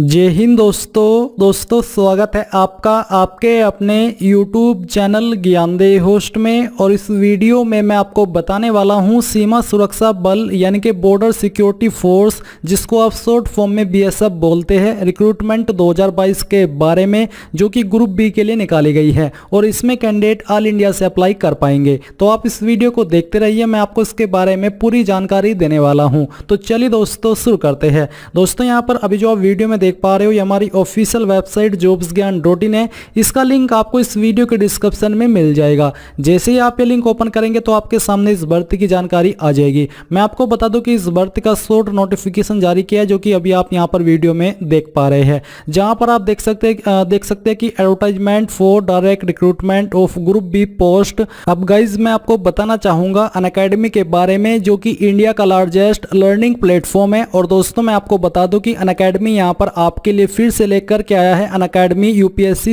जय हिंद दोस्तों दोस्तों स्वागत है आपका आपके अपने YouTube चैनल ज्ञानदेह होस्ट में और इस वीडियो में मैं आपको बताने वाला हूं सीमा सुरक्षा बल यानी कि बॉर्डर सिक्योरिटी फोर्स जिसको आप शॉर्ट फॉर्म में बीएसएफ बोलते हैं रिक्रूटमेंट 2022 के बारे में जो कि ग्रुप बी के लिए निकाली गई है और इसमें कैंडिडेट ऑल इंडिया से अप्लाई कर पाएंगे तो आप इस वीडियो को देखते रहिए मैं आपको इसके बारे में पूरी जानकारी देने वाला हूँ तो चलिए दोस्तों शुरू करते हैं दोस्तों यहाँ पर अभी जो आप वीडियो में देख पा रहे हो ये हमारी official website jobs Gyan dot in है इसका लिंक आपको इस वीडियो के डिस्क्रिप्शन में मिल जाएगा जैसे ही आप ये लिंक ओपन करेंगे तो आपके सामने इस भर्ती की जानकारी आ जाएगी मैं आपको बता दूं कि इस भर्ती का शॉर्ट नोटिफिकेशन जारी किया है जो कि अभी आप यहाँ पर वीडियो में देख पा रहे हैं जहाँ पर आप देख सकते देख सकते हैं कि advertisement for direct recruitment of group B post अब गाइज मैं आपको बताना चाहूँगा अन के बारे में जो कि इंडिया का लार्जेस्ट लर्निंग प्लेटफॉर्म है और दोस्तों मैं आपको बता दूं कि अन अकेडमी यहाँ पर आपके लिए फिर से लेकर के आया है Unacademy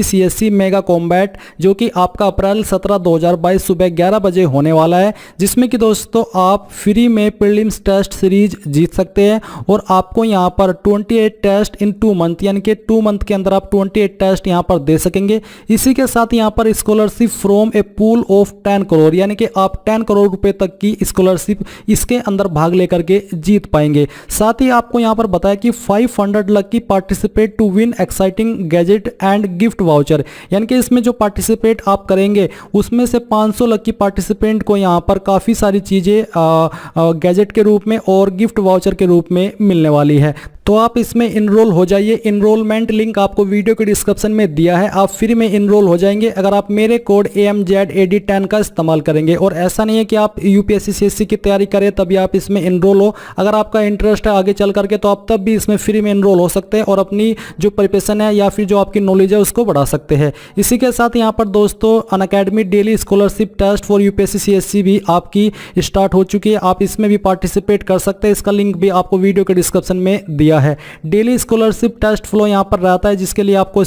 CSC mega combat जो कि आपका अप्रैल 17 2022 सुबह 11 बजे होने वाला है जिसमें कि दोस्तों आप फ्री में प्रिलिम्स टेस्ट सीरीज जीत सकते हैं और आपको यहाँ पर 28 टेस्ट इन टू मंथ यानी कि टू मंथ के अंदर आप 28 टेस्ट यहाँ पर दे सकेंगे इसी के साथ यहाँ पर scholarship from a pool of ten crore यानी कि आप टेन करोड़ रुपए तक की स्कॉलरशिप इसके अंदर भाग लेकर के जीत पाएंगे साथ ही आपको यहाँ पर बताया कि 500 हंड्रेड लग की participate to win exciting gadget and gift voucher यानी कि इसमें जो पार्टिसिपेट आप करेंगे उसमें से 500 लकी पार्टिसिपेंट को यहाँ पर काफ़ी सारी चीज़ें गैजेट के रूप में और गिफ्ट वाउचर के रूप में मिलने वाली है तो आप इसमें इनरोल हो जाइए इनरोलमेंट लिंक आपको वीडियो के डिस्क्रिप्शन में दिया है आप फ्री में इनरोल हो जाएंगे अगर आप मेरे code A M Z A D ten का इस्तेमाल करेंगे और ऐसा नहीं है कि आप U P S S C C C की तैयारी करें तभी आप इसमें इनरोल हो अगर आपका इंटरेस्ट है आगे चल करके तो आप तब भी इसमें फ्री में इनरोल हो सकते हैं और अपनी जो प्रिपरेशन है या फिर जो आपकी नॉलेज है उसको बढ़ा सकते हैं इसी के साथ यहाँ पर दोस्तों Unacademy daily scholarship test for U P S S C C C भी आपकी स्टार्ट हो चुकी है आप इसमें भी पार्टिसिपेट कर सकते हैं इसका लिंक भी आपको वीडियो के डिस्क्रिप्शन में दिया दिया है डेली स्कॉलरशिप टेस्ट फ्लो यहाँ पर रहता है जिसके लिए आपको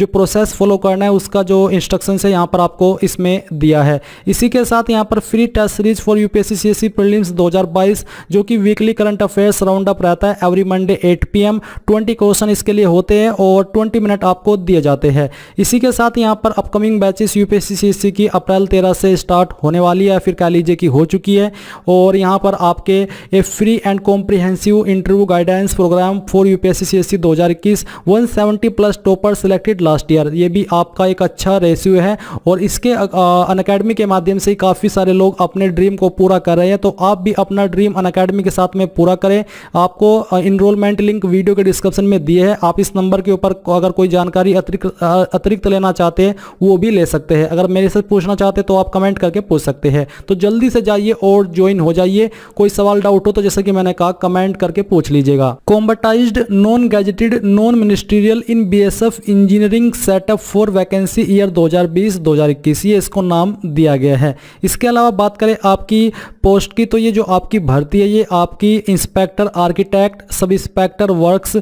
जो प्रोसेस फॉलो करना है उसका जो इंस्ट्रक्शन है यहाँ पर आपको इसमें दिया है इसी के साथ यहाँ पर free test series for U P S 2022 जो कि weekly current affairs round up रहता है एवरी मंडे 8 पीएम 20 क्वेश्चन इसके लिए होते हैं और 20 मिनट आपको दिए जाते हैं इसी के साथ यहाँ पर अपकमिंग बैचेस यूपीएससी सीएससी की अप्रैल 13 से स्टार्ट होने वाली है फिर कह लीजिए कि हो चुकी है और यहाँ पर आपके a free and comprehensive interview guidance programme for UPSC CSC 2021 170 plus topper selected last year ये भी आपका एक अच्छा रेशियो है और इसके अन अकेडमी के माध्यम से काफ़ी सारे लोग अपने ड्रीम को पूरा कर रहे हैं तो आप भी अपना ड्रीम अन अकेडमी के साथ में पूरा करें आपको इनरोलमेंट लिंक वीडियो के डिस्क्रिप्शन में दिए हैं आप इस नंबर के ऊपर अगर कोई जानकारी अतिरिक्त अतिरिक्त लेना चाहते हैं वो भी ले सकते हैं अगर मेरे से पूछना चाहते हैं तो आप कमेंट करके पूछ सकते हैं तो जल्दी से जाइए और ज्वाइन हो जाइए कोई सवाल डाउट हो तो जैसे कि मैंने कहा कमेंट करके पूछ लीजिएगा combatised non gazetted non ministerial in BSF engineering setup for vacancy year 2020-2021 ये इसको नाम दिया गया है इसके अलावा बात करें आपकी पोस्ट की तो ये जो आपकी भर्ती है ये आपकी inspector architect sub inspector works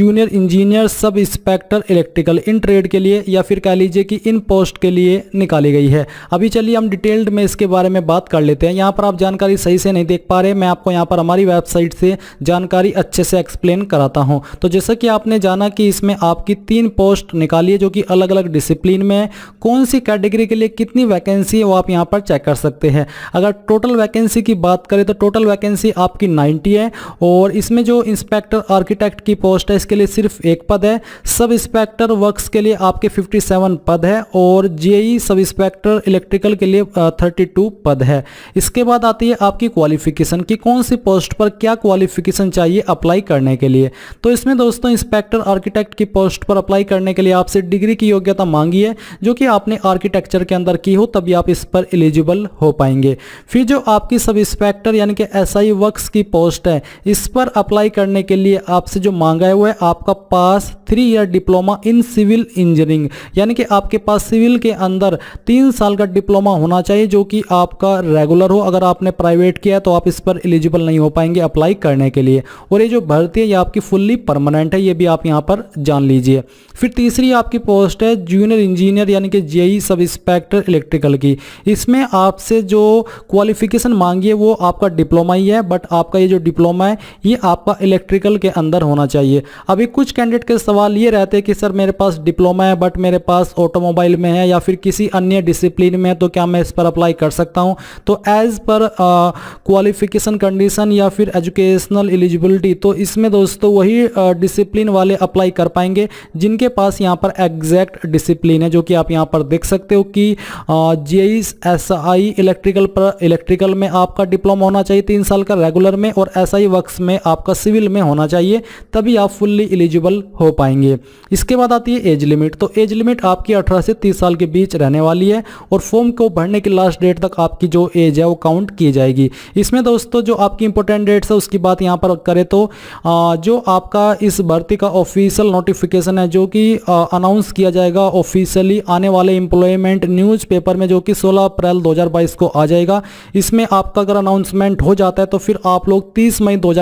junior engineer sub inspector electrical in trade के लिए या फिर कह लीजिए कि इन पोस्ट के लिए निकाली गई है अभी चलिए हम डिटेल्ड में इसके बारे में बात कर लेते हैं यहाँ पर आप जानकारी सही से नहीं देख पा रहे मैं आपको यहाँ पर हमारी वेबसाइट से जानकारी अच्छे से एक्सप्लेन कराता हूँ तो जैसा कि आपने जाना कि इसमें आपकी तीन पोस्ट निकाली है जो कि अलग अलग डिसिप्लिन में है कौन सी कैटेगरी के लिए कितनी वैकेंसी है वो आप यहाँ पर चेक कर सकते हैं अगर टोटल वैकेंसी की बात करें तो टोटल वैकेंसी आपकी नाइन्टी है और इसमें जो इंस्पेक्टर आर्किटेक्ट की पोस्ट है इसके लिए सिर्फ एक पद है सब इंस्पेक्टर वर्क्स के लिए आपके 57 पद है और जेई सब इंस्पेक्टर इलेक्ट्रिकल के लिए 32 पद है इसके बाद आती है आपकी क्वालिफिकेशन की कौन सी पोस्ट पर क्या क्वालिफिकेशन चाहिए अप्लाई करने के लिए तो इसमें दोस्तों इंस्पेक्टर आर्किटेक्ट की पोस्ट पर अप्लाई करने के लिए आपसे डिग्री की योग्यता मांगी है जो कि आपने आर्किटेक्चर के अंदर की हो तभी आप इस पर एलिजिबल हो पाएंगे फिर जो आपकी सब इंस्पेक्टर यानी कि एस आई की पोस्ट है इस पर अप्लाई करने के लिए आपसे जो मांगा है वो है आपका pass three year diploma in civil engineering यानी कि आपके पास सिविल के अंदर तीन साल का डिप्लोमा होना चाहिए जो कि आपका रेगुलर हो अगर आपने प्राइवेट किया है तो आप इस पर एलिजिबल नहीं हो पाएंगे अप्लाई करने के लिए और ये जो भर्ती है ये आपकी फुल्ली परमानेंट है ये भी आप यहाँ पर जान लीजिए फिर तीसरी आपकी पोस्ट है जूनियर इंजीनियर यानी कि जेई सब इंस्पेक्टर इलेक्ट्रिकल की इसमें आपसे जो क्वालिफिकेशन मांगी है वो आपका डिप्लोमा ही है बट आपका ये जो डिप्लोमा है ये आपका इलेक्ट्रिकल के अंदर होना चाहिए अभी कुछ कैंडिडेट के सवाल सवाल ये रहते हैं कि सर मेरे पास डिप्लोमा है बट मेरे पास ऑटोमोबाइल में है या फिर किसी अन्य डिसिप्लिन में है तो क्या मैं इस पर अप्लाई कर सकता हूँ तो एज़ पर क्वालिफिकेशन कंडीशन या फिर एजुकेशनल एलिजिबिलिटी तो इसमें दोस्तों वही डिसिप्लिन uh, वाले अप्लाई कर पाएंगे जिनके पास यहाँ पर एग्जैक्ट डिसिप्लिन है जो कि आप यहाँ पर देख सकते हो कि जे एस आई इलेक्ट्रिकल पर इलेक्ट्रिकल में आपका डिप्लोमा होना चाहिए तीन साल का रेगुलर में और एस आई वर्क में आपका सिविल में होना चाहिए तभी आप फुल्ली एलिजिबल हो पाए पाएंगे इसके बाद आती है एज लिमिट तो एज लिमिट आपकी अठारह से तीस साल के बीच रहने वाली है और फॉर्म को भरने की लास्ट डेट तक आपकी जो एज है वो काउंट की जाएगी इसमें दोस्तों जो आपकी इंपॉर्टेंट डेट्स है उसकी बात यहाँ पर करें तो जो आपका इस भर्ती का ऑफिशियल नोटिफिकेशन है जो कि अनाउंस किया जाएगा ऑफिशियली आने वाले इंप्लॉयमेंट न्यूज में जो कि सोलह अप्रैल दो को आ जाएगा इसमें आपका अगर अनाउंसमेंट हो जाता है तो फिर आप लोग तीस मई दो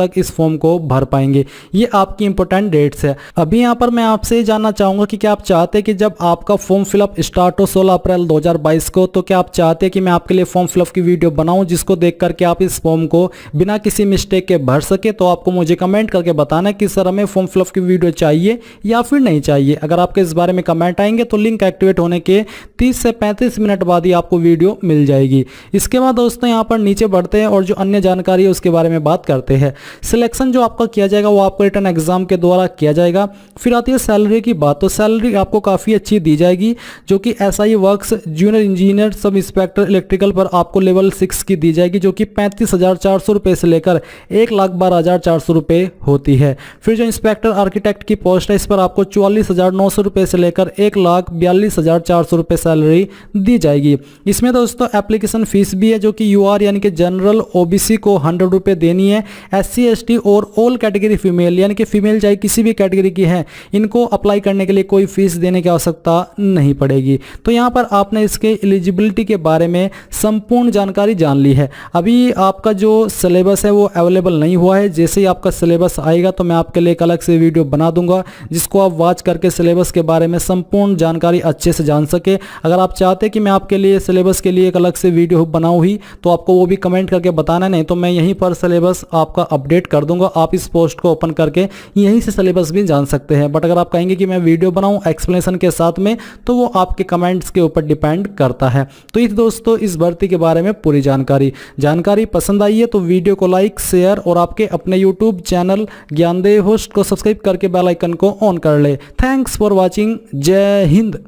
तक इस फॉर्म को भर पाएंगे ये आपकी इंपॉर्टेंट डेट्स है अभी यहाँ पर मैं आपसे ये जानना चाहूंगा कि क्या आप चाहते हैं कि जब आपका फॉर्म फिलअप स्टार्ट हो 16 अप्रैल 2022 को तो क्या आप चाहते हैं कि मैं आपके लिए फॉर्म फिलअप की वीडियो बनाऊं जिसको देख करके आप इस फॉर्म को बिना किसी मिस्टेक के भर सके तो आपको मुझे कमेंट करके बताना कि सर हमें फॉर्म फिलअप की वीडियो चाहिए या फिर नहीं चाहिए अगर आपके इस बारे में कमेंट आएंगे तो लिंक एक्टिवेट होने के तीस से पैंतीस मिनट बाद ही आपको वीडियो मिल जाएगी इसके बाद दोस्तों यहाँ पर नीचे बढ़ते हैं और जो अन्य जानकारी है उसके बारे में बात करते हैं सिलेक्शन जो आपका किया जाएगा वो आपको रिटर्न एग्जाम के द्वारा किया जाएगा जाएगा फिर आती है सैलरी की बात तो सैलरी आपको काफ़ी अच्छी दी जाएगी जो कि S I work junior engineer sub inspector electrical पर आपको लेवल सिक्स की दी जाएगी जो कि पैंतीस हज़ार चार सौ रुपये से लेकर एक लाख बारह हज़ार चार सौ रुपये होती है फिर जो इंस्पेक्टर आर्किटेक्ट की पोस्ट है इस पर आपको चौवालीस हज़ार नौ सौ रुपये से लेकर एक लाख बयालीस हज़ार चार सौ रुपये सैलरी दी जाएगी इसमें दोस्तों एप्लीकेशन फ़ीस भी है जो कि यू आर यानी कि जनरल ओ बी सी को हंड्रेड रुपये देनी है एस सी एस टी और ऑल कैटेगरी फीमेल यानी कि फीमेल चाहे किसी भी कैटेगरी कैटेगरी की हैं इनको अप्लाई करने के लिए कोई फीस देने की आवश्यकता नहीं पड़ेगी तो यहाँ पर आपने इसके एलिजिबिलिटी के बारे में संपूर्ण जानकारी जान ली है अभी आपका जो सिलेबस है वो अवेलेबल नहीं हुआ है जैसे ही आपका सिलेबस आएगा तो मैं आपके लिए एक अलग से वीडियो बना दूंगा जिसको आप वॉच करके सिलेबस के बारे में संपूर्ण जानकारी अच्छे से जान सके अगर आप चाहते कि मैं आपके लिए सिलेबस के लिए एक अलग से वीडियो बनाऊँ ही तो आपको वो भी कमेंट करके बताना नहीं तो मैं यहीं पर सिलेबस आपका अपडेट कर दूंगा आप इस पोस्ट को ओपन करके यहीं से सिलेबस भी जान सकते हैं बट अगर आप कहेंगे कि मैं वीडियो बनाऊँ एक्सप्लेनेशन के साथ में तो वो आपके कमेंट्स के ऊपर डिपेंड करता है तो इस दोस्तों इस भर्ती के बारे में पूरी जानकारी जानकारी पसंद आई है तो वीडियो को लाइक शेयर और आपके अपने यूट्यूब चैनल ज्ञानदेव होस्ट को सब्सक्राइब करके बेलाइकन को ऑन कर ले थैंक्स फॉर वॉचिंग जय हिंद